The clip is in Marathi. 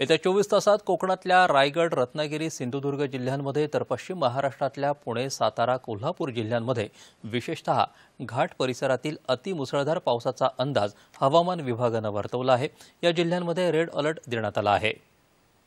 येत्या चोवीस तासात कोकणातल्या रायगड रत्नागिरी सिंधुदुर्ग जिल्ह्यांमध्ये तर पश्चिम महाराष्ट्रातल्या पुणे सातारा कोल्हापूर जिल्ह्यांमध्ये विशेषतः घाट परिसरातील अतिमुसळधार पावसाचा अंदाज हवामान विभागानं वर्तवला आहे या जिल्ह्यांमध्ये रेड अलर्ट देण्यात आला आहे